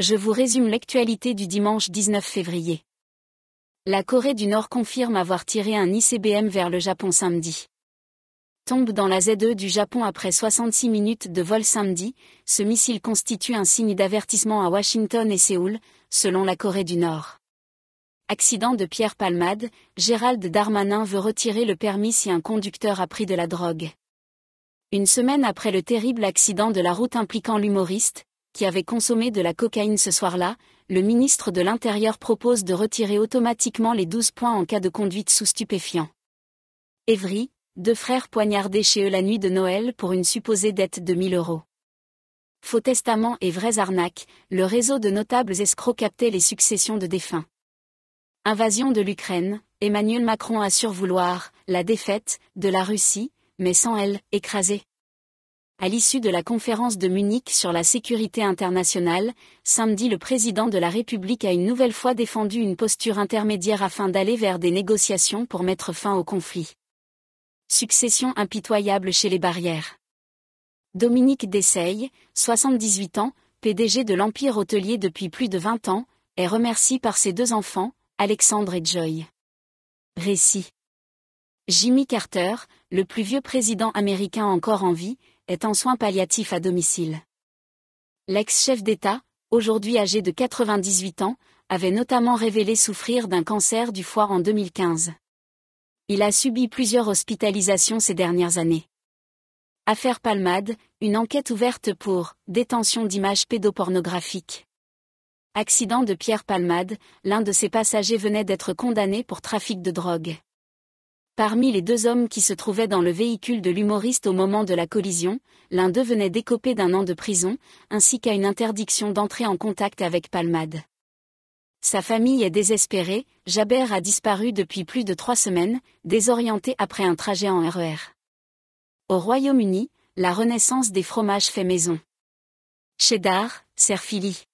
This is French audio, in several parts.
je vous résume l'actualité du dimanche 19 février. La Corée du Nord confirme avoir tiré un ICBM vers le Japon samedi. Tombe dans la Z2 e du Japon après 66 minutes de vol samedi, ce missile constitue un signe d'avertissement à Washington et Séoul, selon la Corée du Nord. Accident de Pierre Palmade, Gérald Darmanin veut retirer le permis si un conducteur a pris de la drogue. Une semaine après le terrible accident de la route impliquant l'humoriste, qui avait consommé de la cocaïne ce soir-là, le ministre de l'Intérieur propose de retirer automatiquement les 12 points en cas de conduite sous stupéfiant. Évry, deux frères poignardés chez eux la nuit de Noël pour une supposée dette de 1000 euros. Faux testaments et vraies arnaques, le réseau de notables escrocs captait les successions de défunts. Invasion de l'Ukraine, Emmanuel Macron assure vouloir la défaite de la Russie, mais sans elle, écrasée. À l'issue de la conférence de Munich sur la sécurité internationale, samedi le président de la République a une nouvelle fois défendu une posture intermédiaire afin d'aller vers des négociations pour mettre fin au conflit. Succession impitoyable chez les barrières. Dominique Dessay, 78 ans, PDG de l'Empire hôtelier depuis plus de 20 ans, est remercié par ses deux enfants, Alexandre et Joy. Récit. Jimmy Carter, le plus vieux président américain encore en vie, est en soins palliatifs à domicile. L'ex-chef d'État, aujourd'hui âgé de 98 ans, avait notamment révélé souffrir d'un cancer du foie en 2015. Il a subi plusieurs hospitalisations ces dernières années. Affaire Palmade, une enquête ouverte pour détention d'images pédopornographiques. Accident de Pierre Palmade, l'un de ses passagers venait d'être condamné pour trafic de drogue. Parmi les deux hommes qui se trouvaient dans le véhicule de l'humoriste au moment de la collision, l'un devenait décopé d'un an de prison, ainsi qu'à une interdiction d'entrer en contact avec Palmade. Sa famille est désespérée, Jabert a disparu depuis plus de trois semaines, désorienté après un trajet en RER. E au Royaume-Uni, la renaissance des fromages fait maison. Cheddar, Serfili.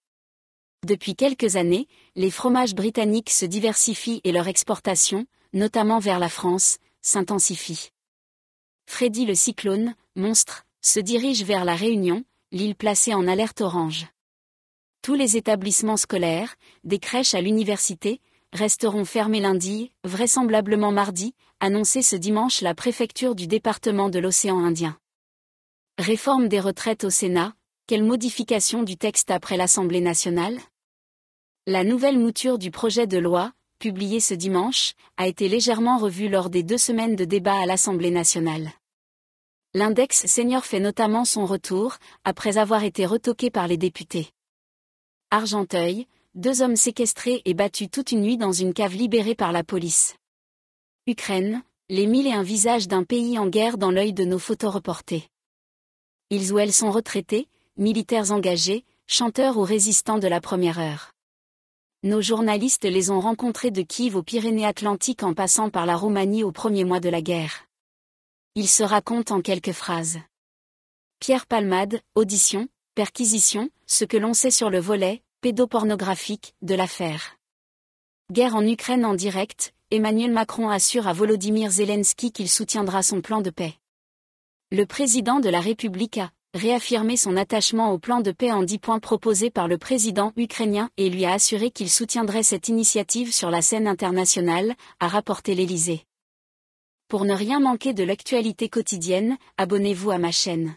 Depuis quelques années, les fromages britanniques se diversifient et leur exportation, notamment vers la France, s'intensifie. Freddy le cyclone, monstre, se dirige vers la Réunion, l'île placée en alerte orange. Tous les établissements scolaires, des crèches à l'université, resteront fermés lundi, vraisemblablement mardi, annonçait ce dimanche la préfecture du département de l'océan Indien. Réforme des retraites au Sénat, quelle modification du texte après l'Assemblée nationale la nouvelle mouture du projet de loi, publiée ce dimanche, a été légèrement revue lors des deux semaines de débat à l'Assemblée nationale. L'index senior fait notamment son retour, après avoir été retoqué par les députés. Argenteuil, deux hommes séquestrés et battus toute une nuit dans une cave libérée par la police. Ukraine, les mille et un visages d'un pays en guerre dans l'œil de nos photos reportées. Ils ou elles sont retraités, militaires engagés, chanteurs ou résistants de la première heure. Nos journalistes les ont rencontrés de Kiev aux Pyrénées-Atlantiques en passant par la Roumanie au premier mois de la guerre. Ils se racontent en quelques phrases. Pierre Palmade, audition, perquisition, ce que l'on sait sur le volet, pédopornographique, de l'affaire. Guerre en Ukraine en direct, Emmanuel Macron assure à Volodymyr Zelensky qu'il soutiendra son plan de paix. Le président de la République a, Réaffirmer son attachement au plan de paix en dix points proposé par le président ukrainien et lui a assuré qu'il soutiendrait cette initiative sur la scène internationale, a rapporté l'Élysée. Pour ne rien manquer de l'actualité quotidienne, abonnez-vous à ma chaîne.